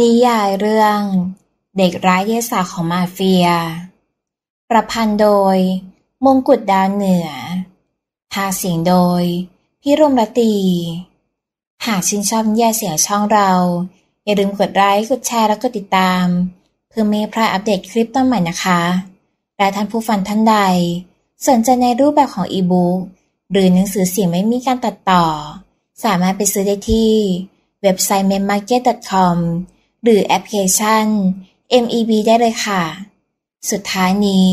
นิยายเรื่อง เด็กร้ายเยสาของมาเฟีย ประพันธ์โดยมงกุฎดาวเหนือภาเสียงโดยพี่รมรตี หากชื่นชอบนิยายเสียงช่องเรา อย่าลืมกดไลค์กดแชร์และกดติดตาม เพื่อไม่พลาดอัปเดตคลิปต้นใหม่นะคะ และท่านผู้ฟังท่านใดสนใจในรูปแบบของอีบุ๊กหรือหนังสือเสียงไม่มีการตัดต่อสามารถไปซื้อได้ที่เว็บไซต์ memmarket.com หรือแอปพลิเคชัน MEB ได้เลยค่ะ สุดท้ายนี้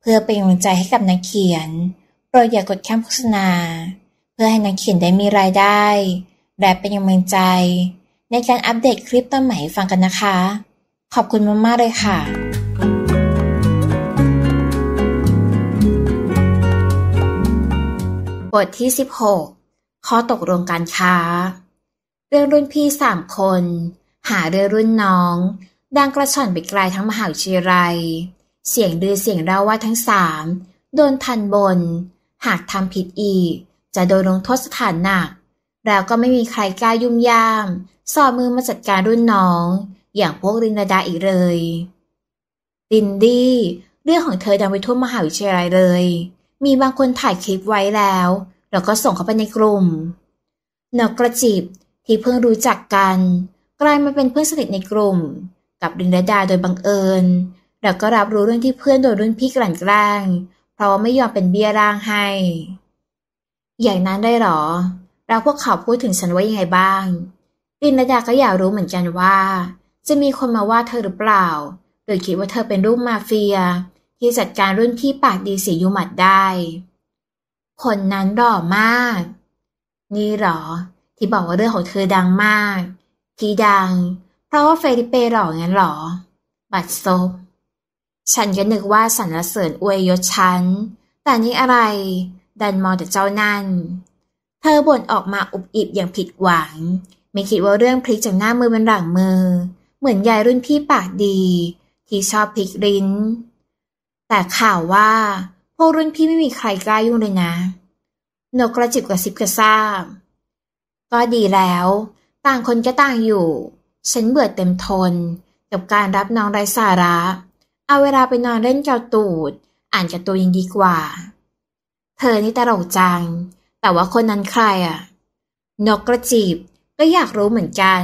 เพื่อเป็นกำลังใจให้กับนักเขียน โปรดอย่ากกดแคมโฆษณา เพื่อให้นักเขียนได้มีรายได้และเป็นกำลังใจ ในการอัปเดตคลิปตอนใหม่ฟังกันนะคะ ขอบคุณมากๆเลยค่ะ บทที่ 16 ข้อตกลงการค้า เรื่องรุ่นพี่สามคนหาเรือรุ่นน้องดังกระช่อนไปไกลทั้งมหาวิทยาลัย เสียงดือเสียงเล่าว่าทั้งสามโดนทันบน หากทำผิดอีก จะโดนลงโทษสถานหนักแล้วก็ไม่มีใครกล้ายุ่มย่าม สอบมือมาจัดการรุ่นน้อง อย่างพวกรินดาอีกเลยลินดี้เรื่องของเธอดังไปทั่วมหาวิทยาลัยเลย มีบางคนถ่ายคลิปไว้แล้ว แล้วก็ส่งเข้าไปในกลุ่มนกกระจิบที่เพิ่งรู้จักกันกลายมาเป็นเพื่อนสนิทในกลุ่ม กับดินดาดาโดยบังเอิญเราก็รับรู้เรื่องที่เพื่อนโดนรุ่นพี่กลั่นแกล้งเพราะไม่ยอมเป็นเบี้ยร่างให้ อย่างนั้นได้หรอเราพวกเขาพูดถึงฉันว่ายังไงบ้างดินดาดาก็อยากรู้เหมือนกันว่า จะมีคนมาว่าเธอหรือเปล่าหรือคิดว่าเธอเป็นรูปมาเฟีย ที่จัดการรุ่นพี่ปากดีเสียยุหมัดได้ คนนั้นหล่อมาก นี่หรอ ที่บอกว่าเรื่องของเธอดังมากที่ดัง เพราะว่าเฟริเปหล่องั้นหรอ บัดซบ ฉันก็นึกว่าสรรเสริญอวยยศฉันแต่นี่อะไร ดันมองแต่เจ้านั่น เธอบ่นออกมาอุบอิบอย่างผิดหวัง ไม่คิดว่าเรื่องพลิกจากหน้ามือเป็นหลังมือ เหมือนยายรุ่นพี่ปากดี ที่ชอบพลิกลิ้น แต่ข่าวว่า พวกรุ่นพี่ไม่มีใครกล้ายุ่งเลยนะนกกระจิบกระซิบกระซาบก็ดีแล้วต่างคนก็ต่างอยู่ ฉันเบื่อเต็มทน กับการรับน้องไร้สาระเอาเวลาไปนอนเล่นเกาตูด อ่านกระตูยังดีกว่า เธอนี่ตลกจัง แต่ว่าคนนั้นใครอะนกกระจีบก็อยากรู้เหมือนกัน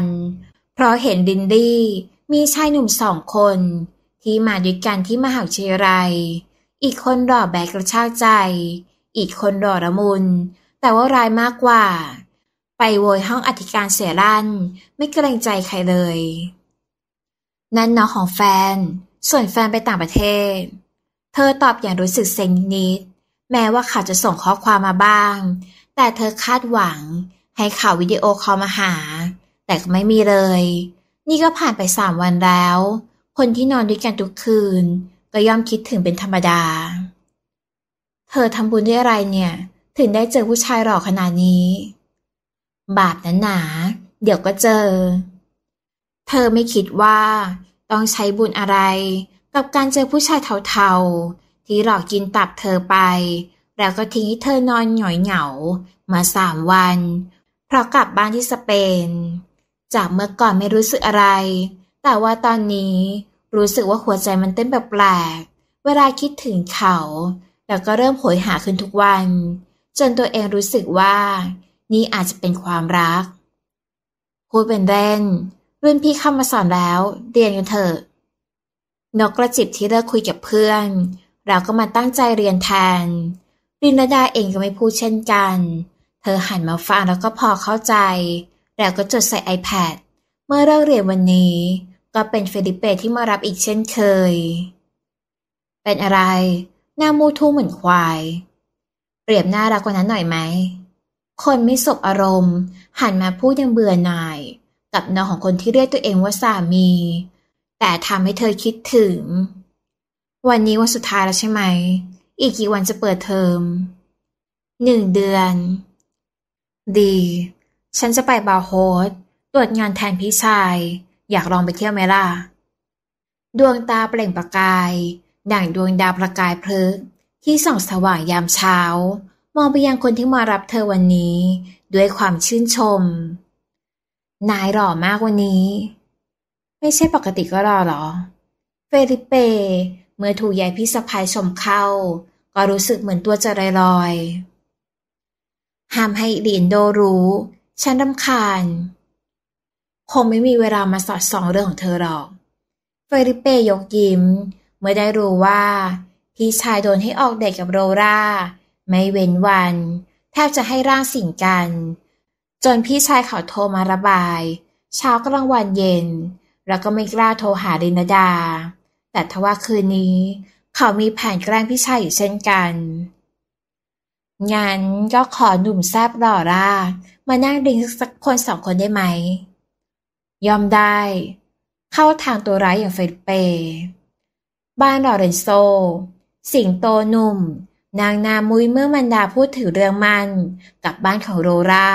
เพราะเห็นดินดี้มีชายหนุ่มสองคน ที่มาด้วยกันที่มหาวิทยาลัยอีกคนรอแบกกระชากใจ อีกคนรอละมุน แต่ว่ารายมากกว่าไปโวยห้องอธิการเสียรันไม่เกรงใจใครเลย นั่นน้องของแฟนส่วนแฟนไปต่างประเทศ เธอตอบอย่างรู้สึกเซ็งนิด แม้ว่าเขาจะส่งข้อความมาบ้าง แต่เธอคาดหวัง ให้เขาวิดีโอคอลมาหา แต่ไม่มีเลย นี่ก็ผ่านไปสามวันแล้ว คนที่นอนด้วยกันทุกคืน ก็ย่อมคิดถึงเป็นธรรมดา เธอทำบุญด้วยอะไรเนี่ยถึงได้เจอผู้ชายหล่อขนาดนี้บาปนนั้หนา เดี๋ยวก็เจอ เธอไม่คิดว่า ต้องใช้บุญอะไร กับการเจอผู้ชายเทาๆ ที่หลอกกินตับเธอไป แล้วก็ทิ้งให้เธอนอนหน่อยเหงามาสามวัน เพราะกลับบ้านที่สเปน จากเมื่อก่อนไม่รู้สึกอะไร แต่ว่าตอนนี้รู้สึกว่าหัวใจมันเต้นแบบแปลก เวลาคิดถึงเขา แล้วก็เริ่มโหยหาขึ้นทุกวัน จนตัวเองรู้สึกว่านี่อาจจะเป็นความรัก พูดเป็นเล่นรุ่นพี่เข้ามาสอนแล้ว เรียนกันเถอะ นกกระจิบที่เลิกคุยกับเพื่อน เราก็มาตั้งใจเรียนแทนรินดาเองก็ไม่พูดเช่นกัน เธอหันมาฟัง แล้วก็พอเข้าใจ แล้วก็จดใส่ iPad เมื่อเลิกเรียนวันนี้ ก็เป็นเฟลิเปที่มารับอีกเช่นเคย เป็นอะไร หน้ามูทูเหมือนควาย เปรียบหน้ารักกว่านั้นหน่อยไหมคนไม่สบอารมณ์ หันมาพูดยังเบื่อหน่าย กับนองของคนที่เรียกตัวเองว่าสามี แต่ทำให้เธอคิดถึง วันนี้วันสุดท้ายแล้วใช่ไหม อีกกี่วันจะเปิดเทอมหนึ่งเดือน ดี ฉันจะไปบาโฮสตรวจงานแทนพี่ชาย อยากลองไปเที่ยวไหมล่ะ ดวงตาเปล่งประกายดั่งดวงดาวประกายเพลิกที่ส่องสว่างยามเช้ามองไปยังคนที่มารับเธอวันนี้ ด้วยความชื่นชม นายหล่อมากวันนี้ ไม่ใช่ปกติก็หล่อหรอ เฟริเป เมื่อถูกยายพี่สะพายชมเข้า ก็รู้สึกเหมือนตัวจะลอยลอยห้ามให้เลีนโดรู้ฉันรำคาญคงไม่มีเวลามาสอดส่องเรื่องของเธอหรอก เฟริเป ยกยิ้มเมื่อได้รู้ว่าพี่ชายโดนให้ออกเด็กกับโรราไม่เว้นวัน แทบจะให้ร่างสิ่งกัน จนพี่ชายเขาโทรมาระบายเช้ากลางวันเย็น แล้วก็ไม่กล้าโทรหารินดา แต่ทว่าคืนนี้ เขามีแผนแกล้งพี่ชายอยู่เช่นกัน งั้นก็ขอหนุ่มแซบหล่อรามานั่งดิงสักคนสองคนได้ไหม ยอมได้ เข้าทางตัวร้ายอย่างเฟรเป บ้านลอเรนโซสิงโตหนุ่มนางนา มุยเมื่อมันดาพูดถึงเรื่องมันกับบ้านของโรรา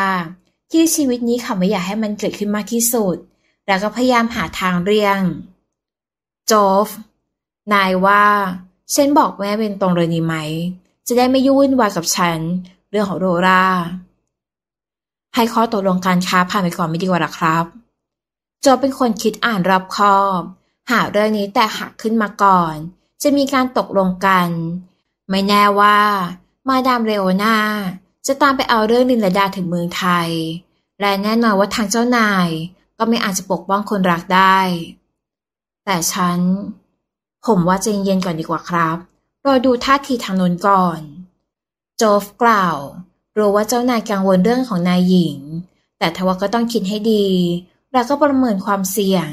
ที่ชีวิตนี้เขาไม่อยากให้มันเกิดขึ้นมากที่สุดแล้วก็พยายามหาทางเรี่ยง โจฟนายว่าฉันบอกแม่เป็นตรงเลยนีไหม จะได้ไม่ยุ่นวายกับฉัน เรื่องของโรรา ให้ข้อตกลงการค้าผ่านไปก่อนไม่ดีกว่าหรอครับโจเป็นคนคิดอ่านรอบคอบ หาเรื่องนี้แต่หักขึ้นมาก่อน จะมีการตกลงกันไม่แน่ว่า มาดามเรโอนาจะตามไปเอาเรื่องลินลดาถึงเมืองไทย และแน่นอนว่าทางเจ้านาย ก็ไม่อาจจะปกป้องคนรักได้ แต่ฉัน ผมว่าใจเย็นก่อนดีกว่าครับรอดูท่าทีทางนนก่อน โจฟกล่าวรู้ว่าเจ้านายกังวลเรื่องของนายหญิง แต่ทว่าก็ต้องคิดให้ดี แลาก็ประเมินความเสี่ยง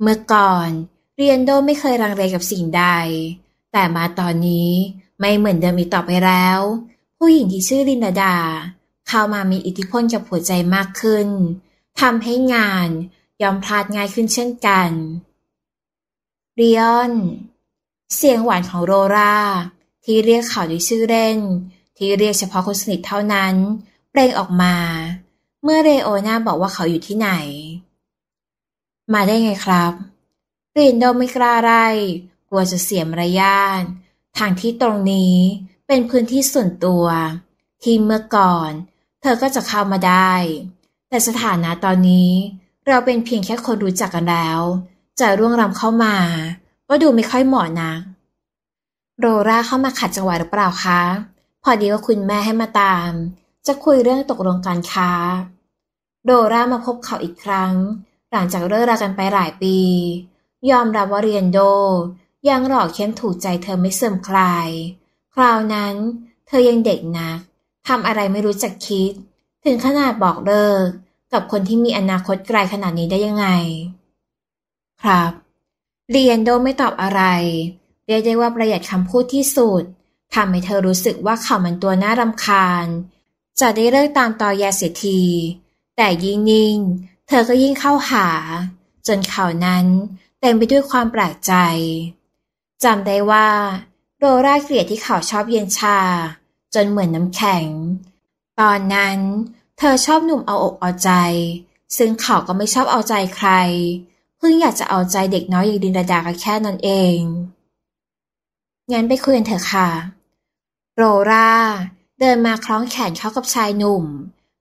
เมื่อก่อนเรียนโดไม่เคยรังเลกับสิ่งใดแต่มาตอนนี้ไม่เหมือนเดิมอีกต่อไปแล้ว ผู้หญิงที่ชื่อลินดา เข้ามามีอิทธิพลกับหัวใจมากขึ้นทำให้งานยอมพลาดง่ายขึ้นเช่นกันเรียนเสียงหวานของโรรา ที่เรียกเขาด้วยชื่อเล่นที่เรียกเฉพาะคนสนิทเท่านั้น เปล่งออกมา เมื่อเรโอนาบอกว่าเขาอยู่ที่ไหน มาได้ไงครับเรียนโดไม่กล้าไรกลัวจะเสียมารยาททางที่ตรงนี้เป็นพื้นที่ส่วนตัว ที่เมื่อก่อน เธอก็จะเข้ามาได้ แต่สถานะตอนนี้ เราเป็นเพียงแค่คนรู้จักกันแล้ว จะร่วงรำเข้ามาก็ดูไม่ค่อยเหมาะนะักโรราเข้ามาขัดจังหวะหรือเปล่าคะ พอดีว่าคุณแม่ให้มาตาม จะคุยเรื่องตกลงการค้าโรรามาพบเขาอีกครั้ง หลังจากเลิกรากันไปหลายปี ยอมรับว่าเรียนโดยังหลอกเข้มถูกใจเธอไม่เสื่อมคลาย คราวนั้น เธอยังเด็กนัก ทำอะไรไม่รู้จักคิด ถึงขนาดบอกเลิกกับคนที่มีอนาคตไกลขนาดนี้ได้ยังไง ครับเรียนโดไม่ตอบอะไรเรียกได้ว่าประหยัดคำพูดที่สุดทำให้เธอรู้สึกว่าเขามันตัวน่ารำคาญ จะได้เลิกตามตอยาเสียทีแต่ยิ่งนิ่งเธอก็ยิ่งเข้าหา จนเขานั้นเต็มไปด้วยความแปลกใจจำได้ว่าโดราเกลียดที่เขาชอบเย็นชา จนเหมือนน้ำแข็ง ตอนนั้นเธอชอบหนุ่มเอาอกเอาใจ ซึ่งเขาก็ไม่ชอบเอาใจใครเพิ่งอยากจะเอาใจเด็กน้อยอย่างดินระดาแค่นั้นเองงั้นไปคุยกันเถอะค่ะโรราเดินมาคล้องแขนเข้ากับชายหนุ่ม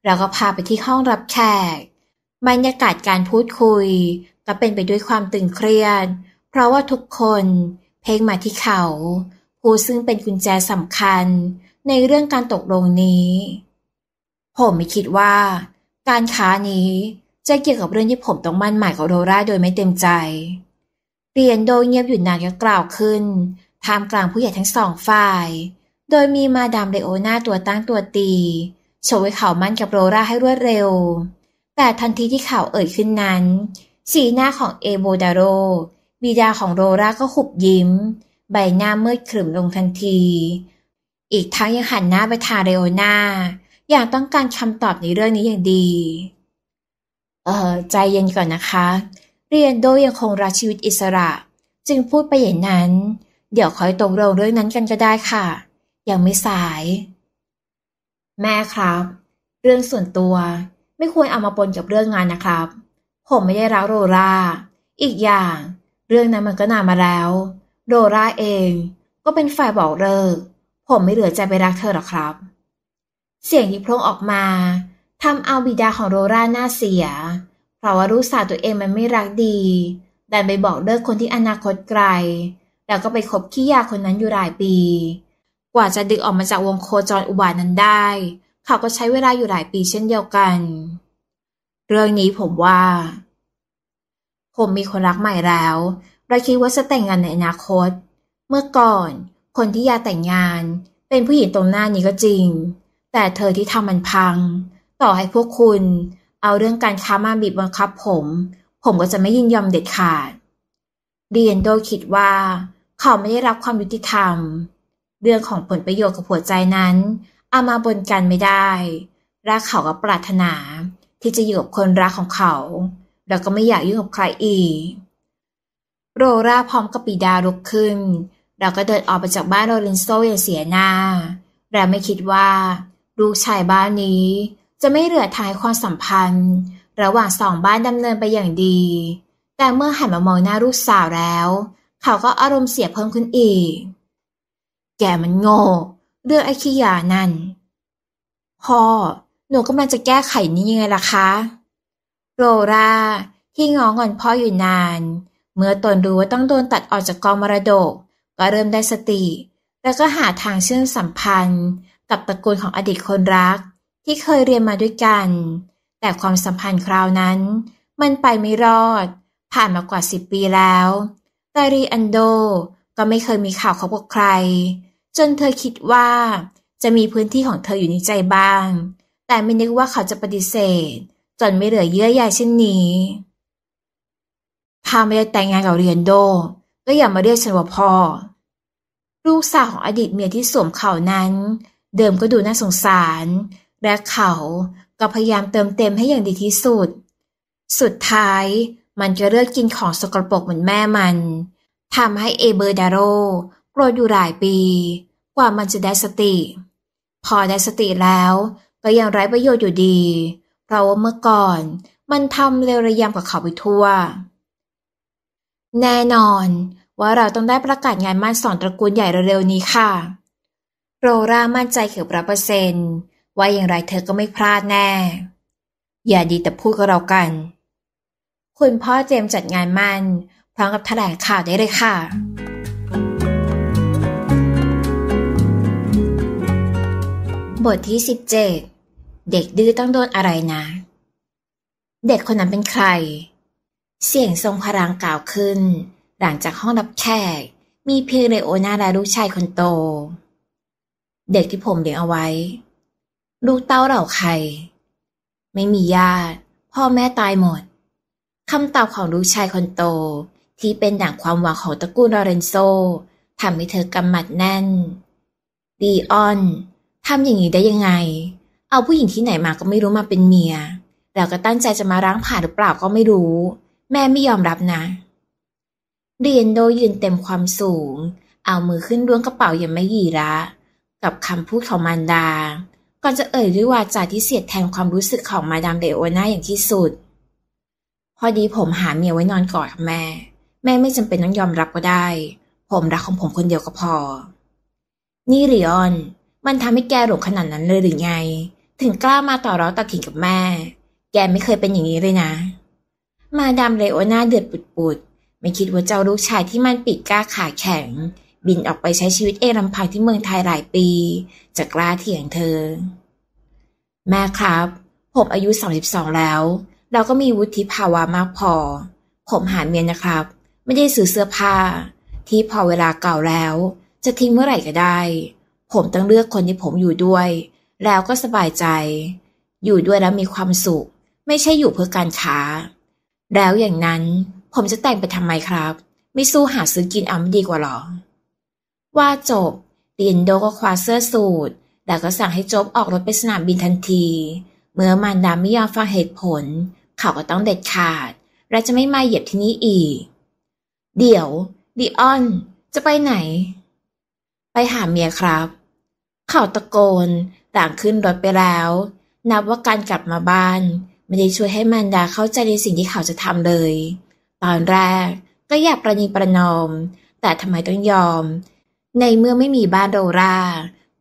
แล้วก็พาไปที่ห้องรับแขกบรรยากาศการพูดคุย ก็เป็นไปด้วยความตึงเครียดเพราะว่าทุกคนเพ่งมาที่เขา ผู้ซึ่งเป็นกุญแจสำคัญในเรื่องการตกลงนี้ ผมไม่คิดว่า การค้านี้จะเกี่ยวกับเรื่องที่ผมต้องมั่นหมายกับโดราโดยไม่เต็มใจเรียนโดยเงียบหยุดนานก็กล่าวขึ้นท่ามกลางผู้ใหญ่ ทั้งสองฝ่าย โดยมีมาดามเลโอนาตัวตั้งตัวตีโชว์ให้เขามั่นกับโรราให้รวดเร็ว แต่ทันทีที่ข่าวเอ่ยขึ้นนั้น สีหน้าของเอโบดาโรบิดาของโดราก็หุบยิ้ม ใบหน้ามืดขรึมลงทันที อีกทั้งยังหันหน้าไปทาเรโอนาอยากต้องการคำตอบในเรื่องนี้อย่างดี เออใจเย็นก่อนนะคะ เรียนโดยังคงรักชีวิตอิสระ จึงพูดไปอย่างนั้น เดี๋ยวคอยตกลงเรื่องนั้นกันก็ได้ค่ะ ยังไม่สาย แม่ครับ เรื่องส่วนตัว ไม่ควรเอามาปนกับเรื่องงานนะครับ ผมไม่ได้รักโรรา อีกอย่างเรื่องนั้นมันก็นานมาแล้ว โดราเอง ก็เป็นฝ่ายบอกเลิก ผมไม่เหลือใจไปรักเธอหรอกครับ เสียงที่พร่งออกมาทำเอาบิดาของโดราหน้าเสีย เพราะว่ารู้สาตัวเองมันไม่รักดี ดันไปบอกเลิกคนที่อนาคตไกล แล้วก็ไปคบขี้ยาคนนั้นอยู่หลายปี กว่าจะดึงออกมาจากวงโคจรอุบาทนั้นได้ เขาก็ใช้เวลาอยู่หลายปีเช่นเดียวกันเรื่องนี้ผมว่าผมมีคนรักใหม่แล้วเราคิดว่าจะแต่งงานในอนาคต เมื่อก่อนคนที่อยากแต่งงาน เป็นผู้หญิงตรงหน้านี้ก็จริง แต่เธอที่ทำมันพัง ต่อให้พวกคุณเอาเรื่องการค้ามาบีบบังคับ ผม ผมก็จะไม่ยินยอมเด็ดขาด เดียนโดคิดว่า เขาไม่ได้รับความยุติธรรม เรื่องของผลประโยชน์กับหัวใจนั้นเอามาบนกันไม่ได้และเขาก็ปรารถนาที่จะอยู่กับคนรักของเขาเราก็ไม่อยากยุ่งกับใครอีก โรราพร้อมกับปีดาลุกขึ้นเราก็เดินออกไปจากบ้านโรลินโซอย่างเสียหน้าแตะไม่คิดว่า ลูกชายบ้านนี้ จะไม่เหลือทายความสัมพันธ์ ระหว่างสองบ้านดำเนินไปอย่างดี แต่เมื่อหันมามองหน้าลูกสาวแล้ว เขาก็อารมณ์เสียเพิ่มขึ้นอีก แกมันโง่เรื่องไอ้ขี้ยา นั่นพ่อ หนูก็มันจะแก้ไขนี้ยังไงล่ะคะโรล่าที่งอองอนพ่ออยู่นาน เมื่อตนรู้ว่าต้องโดนตัดออกจากกองมรดก ก็เริ่มได้สติ แล้วก็หาทางเชื่อมสัมพันธ์ กับตระกูลของอดีตคนรัก ที่เคยเรียนมาด้วยกัน แต่ความสัมพันธ์คราวนั้นมันไปไม่รอด ผ่านมากว่าสิบปีแล้วแต่รีอันโดก็ไม่เคยมีข่าวเขากับใคร จนเธอคิดว่าจะมีพื้นที่ของเธออยู่ในใจบ้าง แต่ไม่นึกว่าเขาจะปฏิเสธจนไม่เหลือเยื่อใยเช่นนี้พาไม่ได้แต่งงานกับเรียนโดก็อย่ามาเรียกฉันว่าพ่อ ลูกสาวของอดีตเมียที่สวมเขานั้น เดิมก็ดูน่าสงสาร และเขาก็พยายามเติมเต็มให้อย่างดีที่สุด สุดท้ายมันจะเลือกกินของสกรปรกเหมือนแม่มันทำให้เอเบอร์ดาโรกรธอยู่หลายปีกว่ามันจะได้สติ พอได้สติแล้วก็ยังไร้ประโยชน์อยู่ดีเราว่าเมื่อก่อนมันทำเลวระยำกับเขาไปทั่ว แน่นอนว่าเราต้องได้ประกาศงานมั่นสอนตระกูลใหญ่เร็วๆนี้ค่ะ โรรามั่นใจเกือบร้อเปอร์เซนต์ว่าอย่างไรเธอก็ไม่พลาดแน่ อย่าดีแต่พูดกับเรากัน คุณพ่อเจมจัดงานมั่น พร้อมกับแถลงข่าวได้เลยค่ะ บทที่ 17เด็กดื้อต้องโดนอะไรนะ เด็กคนนั้นเป็นใคร เสียงทรงพลังกล่าวขึ้น หลังจากห้องรับแขก มีเพียงเลโอนาและลูกชายคนโต เด็กที่ผมเลี้ยงเอาไว้ ลูกเต้าเหล่าใคร ไม่มีญาติ พ่อแม่ตายหมด คำตอบของลูกชายคนโต ที่เป็นดั่งความหวังของตระกูลลอเรนโซทำให้เธอกำมัดแน่น ดีออนทำอย่างนี้ได้ยังไงเอาผู้หญิงที่ไหนมาก็ไม่รู้มาเป็นเมีย แล้วก็ตั้งใจจะมาร้างผ่านหรือเปล่าก็ไม่รู้ แม่ไม่ยอมรับนะ เรียนโดยืนเต็มความสูง เอามือขึ้นล้วงกระเป๋าอย่างไม่หยีระกับคำพูดของมารดา ก่อนจะเอ่ยด้วยวาจาที่เสียดแทงความรู้สึกของมาดามเดโอนาอย่างที่สุด พอดีผมหาเมียไว้นอนกอดแม่ แม่ไม่จำเป็นต้องยอมรับก็ได้ ผมรักของผมคนเดียวก็พอ นี่ริออน มันทำให้แกหลงขนาดนั้นเลยหรือไงถึงกล้ามาต่อร้อตัดถิ่นกับแม่ แกไม่เคยเป็นอย่างนี้เลยนะ มาดามเลโอนาเดือดปุดๆ ไม่คิดว่าเจ้าลูกชายที่มันปิดกล้าขาแข็ง บินออกไปใช้ชีวิตเอรำพังที่เมืองไทยหลายปีจะกล้าเถียงเธอ แม่ครับ ผมอายุ32แล้ว เราก็มีวุฒิภาวะมากพอ ผมหาเมียนะครับ ไม่ได้ซื้อเสื้อผ้า ที่พอเวลาเก่าแล้ว จะทิ้งเมื่อไหร่ก็ได้ ผมต้องเลือกคนที่ผมอยู่ด้วยแล้วก็สบายใจ อยู่ด้วยแล้วมีความสุข ไม่ใช่อยู่เพื่อการค้า แล้วอย่างนั้นผมจะแต่งไปทำไมครับ ไม่สู้หาซื้อกินเอาไม่ดีกว่าหรอ ว่าจบเดียนโดก็คว้าเสื้อสูทแล้วก็สั่งให้จบออกรถไปสนามบินทันที เมื่อมารดาไม่ยอมฟังเหตุผล เขาก็ต้องเด็ดขาด และจะไม่มาเหยียบที่นี่อีกเดี๋ยวดิออนจะไปไหน ไปหาเมียครับเขาตะโกนต่างขึ้นรถไปแล้ว นับว่าการกลับมาบ้าน ไม่ได้ช่วยให้มันดาเข้าใจในสิ่งที่เขาจะทำเลย ตอนแรกก็อยากประนีประนอม แต่ทำไมต้องยอม ในเมื่อไม่มีบ้านโดรา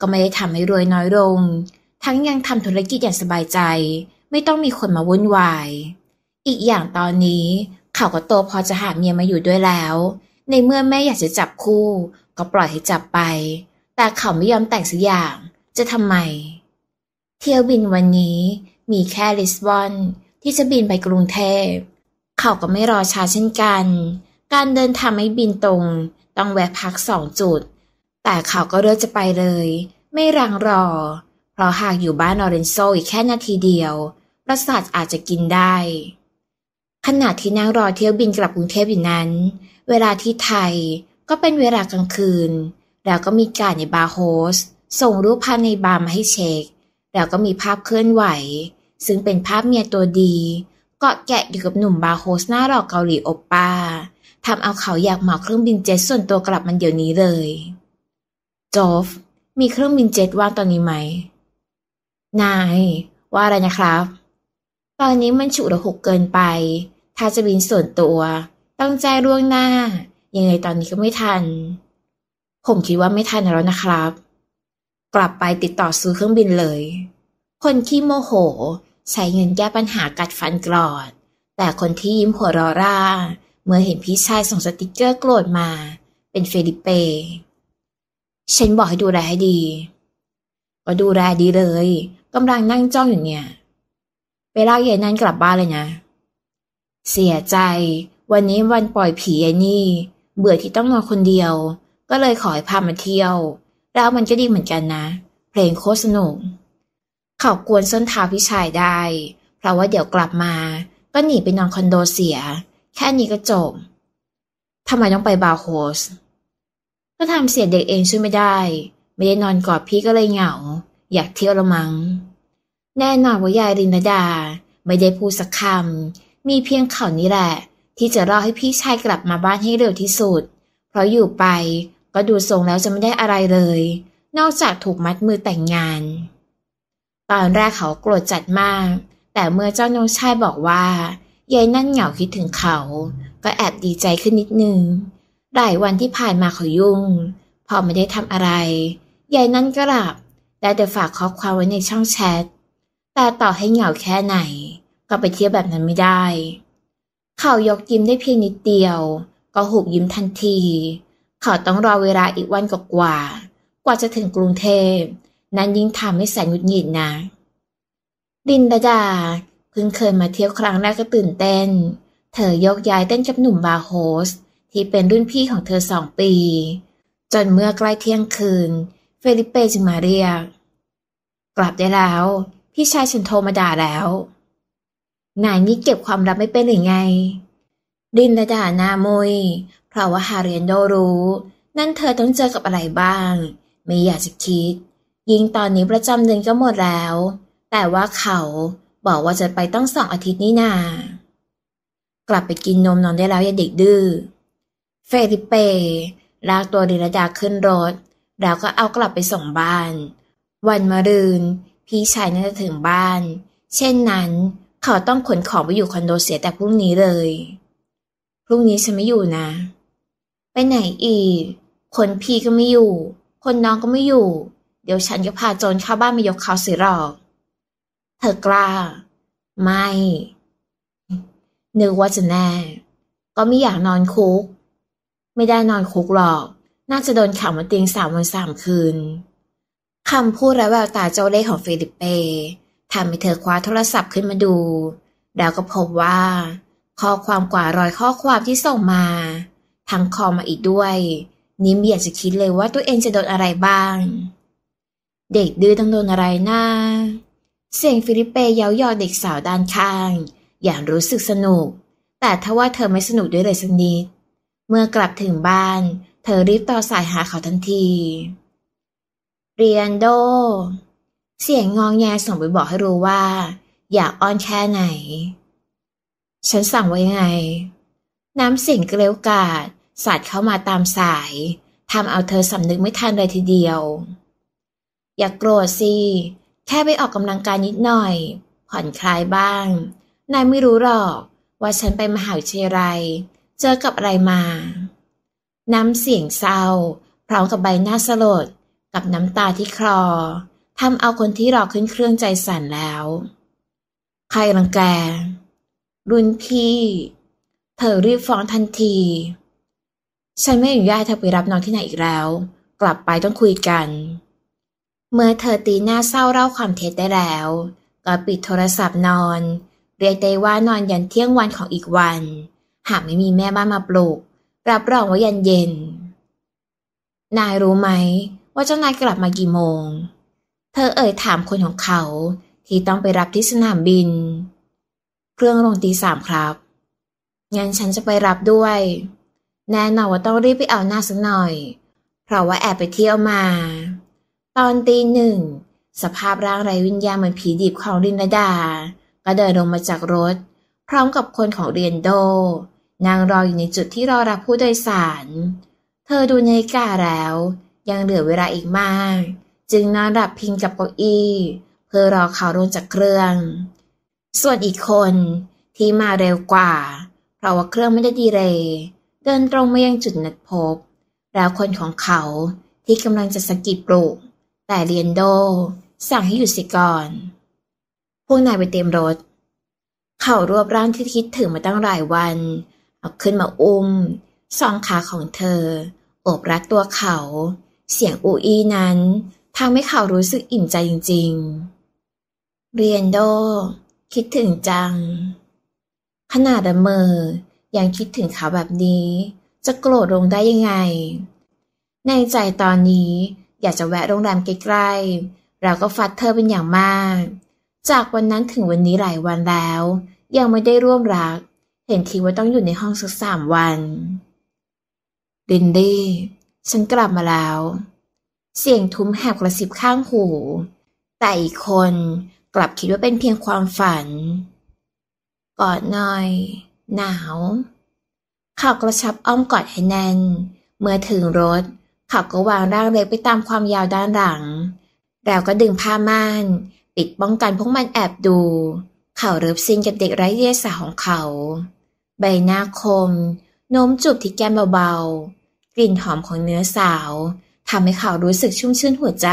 ก็ไม่ได้ทำให้รวยน้อยลง ทั้งยังทำธุรกิจอย่างสบายใจ ไม่ต้องมีคนมาวุ่นวาย อีกอย่างตอนนี้เขาก็โตพอจะหาเมียมาอยู่ด้วยแล้ว ในเมื่อแม่อยากจะจับคู่ ก็ปล่อยให้จับไปแต่เขาไม่ยอมแต่งสักอย่าง จะทำไม เที่ยวบินวันนี้มีแค่ลิสบอนที่จะบินไปกรุงเทพ เขาก็ไม่รอช้าเช่นกัน การเดินทางไม่บินตรงต้องแวะพักสองจุด แต่เขาก็เลือกจะไปเลย ไม่รังรอ เพราะหากอยู่บ้านออรเรนโซอีกแค่นาทีเดียว ประสาทอาจจะกินได้ ขณะที่นั่งรอเที่ยวบินกลับกรุงเทพอยู่นั้น เวลาที่ไทยก็เป็นเวลากลางคืนแล้วก็มีการในบาร์โฮสส่งรูปภาพในบาร์มาให้เช็ค แล้วก็มีภาพเคลื่อนไหว ซึ่งเป็นภาพเมียตัวดีเกาะแกะอยู่กับหนุ่มบาร์โฮสหน้าหลอกเกาหลีอบป้าทำเอาเขาอยากเหมาเครื่องบินเจ็ตส่วนตัวกลับมันเดี๋ยวนี้เลยจอฟมีเครื่องบินเจ็ตว่างตอนนี้ไหมนายว่าอะไรนะครับ ตอนนี้มันฉุกระหุกเกินไป ถ้าจะบินส่วนตัวต้องแจ้งล่วงหน้า ยังไงตอนนี้ก็ไม่ทันผมคิดว่าไม่ทันแล้วนะครับ กลับไปติดต่อซื้อเครื่องบินเลย คนขี้โมโหใช้เงินแก้ปัญหากัดฟันกรอด แต่คนที่ยิ้มหัวรอร่า เมื่อเห็นพี่ชายส่งสติกเกอร์โกรธมา เป็นเฟลิเป ฉันบอกให้ดูแลให้ดี ก็ดูแลดีเลย กำลังนั่งจ้องอยู่เนี่ยไปลากยายนั่นกลับบ้านเลยนะ เสียใจวันนี้วันปล่อยผีไอ้นี่ เบื่อที่ต้องนอนคนเดียวก็เลยขอให้พามาเที่ยว แล้วมันก็ดีเหมือนกันนะ เพลงโคตรสนุก เขากวนส้นเท้าพี่ชายได้ เพราะว่าเดี๋ยวกลับมา ก็หนีไปนอนคอนโดเสีย แค่นี้ก็จบ ทำไมต้องไปบาร์โฮสก็ทำเสียเด็กเองช่วยไม่ได้ ไม่ได้นอนกอดพี่ก็เลยเหงา อยากเที่ยวละมัง้ง แน่นอนว่ายายรินดาไม่ได้พูดสักคำ มีเพียงเขานี้แหละ ที่จะรอให้พี่ชายกลับมาบ้านให้เร็วที่สุด เพราะอยู่ไปก็ดูทรงแล้วจะไม่ได้อะไรเลย นอกจากถูกมัดมือแต่งงาน ตอนแรกเขาโกรธจัดมาก แต่เมื่อเจ้าน้องชายบอกว่ายายนั่นเหงาคิดถึงเขา ก็แอบดีใจขึ้นนิดนึง หลายวันที่ผ่านมาเขายุ่ง พอไม่ได้ทำอะไรยายนั่นก็หลับได้แต่ฝากข้อความไว้ในช่องแชท แต่ต่อให้เหงาแค่ไหน ก็ไปเที่ยวแบบนั้นไม่ได้ เขายกยิ้มได้เพียงนิดเดียว ก็หุบยิ้มทันทีขาต้องรอเวลาอีกวันกว่า กว่าจะถึงกรุงเทพ นั้นยิ่งทำให้แสนหงุดหงิดนะ ดินดาดาเพิ่งเคยมาเที่ยวครั้งแรกก็ตื่นเต้น เธอยกย้ายเต้นกับหนุ่มบาโฮส ที่เป็นรุ่นพี่ของเธอสองปี จนเมื่อใกล้เที่ยงคืน เฟลิเปจึงมาเรียก กลับได้แล้ว พี่ชายฉันโทรมาด่าแล้วนายนี่เก็บความลับไม่เป็นหรือไง ดินดาดาหน้ามุยราะว่าฮาเรียนโดรู้ นั่นเธอต้องเจอกับอะไรบ้าง ไม่อยากจะคิด ยิงตอนนี้ประจำเดือนก็หมดแล้ว แต่ว่าเขาบอกว่าจะไปต้องสองอาทิตย์นี่นากลับไปกินนมนอนได้แล้วยังเด็กดื้อเฟริเปลากตัวดิรดาขึ้นรถ แล้วก็เอากลับไปส่งบ้าน วันมะรืนพี่ชายน่าจะถึงบ้าน เช่นนั้นเขาต้องขนของไปอยู่คอนโดเสียแต่พรุ่งนี้เลย พรุ่งนี้ฉันไม่อยู่นะไปไหนอีก คนพี่ก็ไม่อยู่ คนน้องก็ไม่อยู่ เดี๋ยวฉันจะพาโจรเข้าบ้านมายกเขาสิหรอก เธอกล้า ไม่ นึกว่าจะแน่ ก็ไม่อยากนอนคุก ไม่ได้นอนคุกหรอก น่าจะโดนขังมาเตียงสามวันสามคืน คำพูดและแววตาเจ้าเล่ห์ของฟิลิปเป้ทำให้เธอคว้าโทรศัพท์ขึ้นมาดู แล้วก็พบว่าข้อความกว่ารอยข้อความที่ส่งมาทังคอมาอีกด้วย นิมอยากจะคิดเลยว่าตัวเองจะโดนอะไรบ้างเด็กดื้อต้องโดนอะไรนะ้าเสียงฟิลิปเปเย้ายอเด็กสาวด้านข้าง อย่างรู้สึกสนุก แต่ทว่าเธอไม่สนุกด้วยเลยสักนิดเมื่อกลับถึงบ้าน เธอรีบต่อสายหาเขาทันที เรียนโด เสียงงองแงส่งไปบอกให้รู้ว่า อยากอ้อนแค่ไหน ฉันสั่งไว้ไงน้ำเสียงเกลียวกาดสาดเข้ามาตามสายทำเอาเธอสำนึกไม่ทันเลยทีเดียว อย่ากโกรธสิ แค่ไปออกกำลังกายนิดหน่อยผ่อนคลายบ้าง นายไม่รู้หรอก ว่าฉันไปมหาวิทยาลัยเจอกับอะไรมา น้ำเสียงเศร้าพร้อมกับใบหน้าสลดกับน้ำตาที่คลอทำเอาคนที่รอขึ้นเครื่องใจสั่นแล้ว ใครรังแก รุ่นพี่เธอรีบฟ้องทันที ฉันไม่อนุญาตเธอไปรับน้องที่ไหนอีกแล้ว กลับไปต้องคุยกัน เมื่อเธอตีหน้าเศร้าเล่าความเท็จได้แล้ว ก็ปิดโทรศัพท์นอน เรียกได้ว่านอนยันเที่ยงวันของอีกวัน หากไม่มีแม่บ้านมาปลุก รับรองว่ายันเย็น นายรู้ไหมว่าเจ้านายกลับมากี่โมง เธอเอ่ยถามคนของเขาที่ต้องไปรับที่สนามบิน เครื่องลงตีสามครับงั้นฉันจะไปรับด้วย แน่นอนว่าต้องรีบไปเอาหน้าสักหน่อย เพราะว่าแอบไปเที่ยวมา ตอนตีหนึ่ง สภาพร่างไร้วิญญาณเหมือนผีดิบของรินดา ก็เดินลงมาจากรถ พร้อมกับคนของเรียนโด นางรออยู่ในจุดที่รอรับผู้โดยสาร เธอดูนาฬิกาแล้ว ยังเหลือเวลาอีกมาก จึงนอนหลับพิงกับเก้าอี้เพื่อรอเขาลงจากเครื่อง ส่วนอีกคนที่มาเร็วกว่าเพราะว่าเครื่องไม่ได้ดีเลย์เดินตรงมายังจุดนัดพบ แล้วคนของเขาที่กำลังจะสะกิดปลุกแต่เรียนโดสั่งให้หยุดเสียก่อน พวกนายไปเตรียมรถ เขารวบร่างที่คิดถึงมาตั้งหลายวัน เอาขึ้นมาอุ้มสองขาของเธอ โอบรัดตัวเขา เสียงอูอีนั้นทำให้เขารู้สึกอิ่มใจจริง ๆ เรียนโด คิดถึงจังขนาดเมอยังคิดถึงเขาแบบนี้ จะโกรธลงได้ยังไง ในใจตอนนี้อยากจะแวะโรงแรมใกล้ๆเราก็ฟัดเธอเป็นอย่างมาก จากวันนั้นถึงวันนี้หลายวันแล้ว ยังไม่ได้ร่วมรัก เห็นทีว่าต้องอยู่ในห้องสักสามวัน ดินดี้ฉันกลับมาแล้ว เสียงทุ้มแหบกระสิบข้างหู แต่อีกคนกลับคิดว่าเป็นเพียงความฝันกอดหน่อย หนาว เขากระชับอ้อมกอดให้แน่น เมื่อถึงรถ เขาก็วางร่างเล็กไปตามความยาวด้านหลัง แล้วก็ดึงผ้าม่าน ปิดป้องกันพวกมันแอบดู เขาเริบซิงกับเด็กไร้เดียสาของเขา ใบหน้าคมโน้มจุบที่แก้มเบาๆกลิ่นหอมของเนื้อสาวทำให้เขารู้สึกชุ่มชื่นหัวใจ